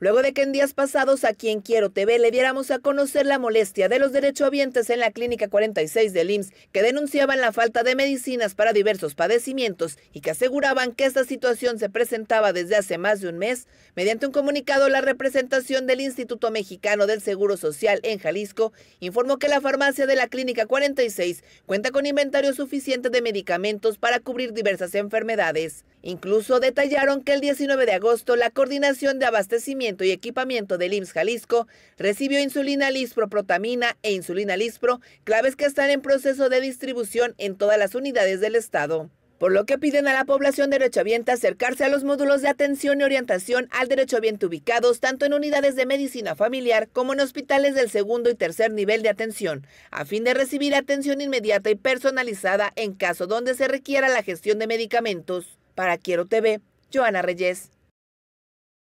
Luego de que en días pasados a Quien Quiero TV le diéramos a conocer la molestia de los derechohabientes en la Clínica 46 del IMSS, que denunciaban la falta de medicinas para diversos padecimientos y que aseguraban que esta situación se presentaba desde hace más de un mes, mediante un comunicado la representación del Instituto Mexicano del Seguro Social en Jalisco informó que la farmacia de la Clínica 46 cuenta con inventario suficiente de medicamentos para cubrir diversas enfermedades. Incluso detallaron que el 19 de agosto la coordinación de abastecimiento y Equipamiento del IMSS Jalisco recibió insulina lispro, protamina e insulina lispro, claves que están en proceso de distribución en todas las unidades del Estado por lo que piden a la población derechohabiente acercarse a los módulos de atención y orientación al derechohabiente ubicados tanto en unidades de medicina familiar como en hospitales del segundo y tercer nivel de atención, a fin de recibir atención inmediata y personalizada en caso donde se requiera la gestión de medicamentos. Para Quiero TV, Joana Reyes.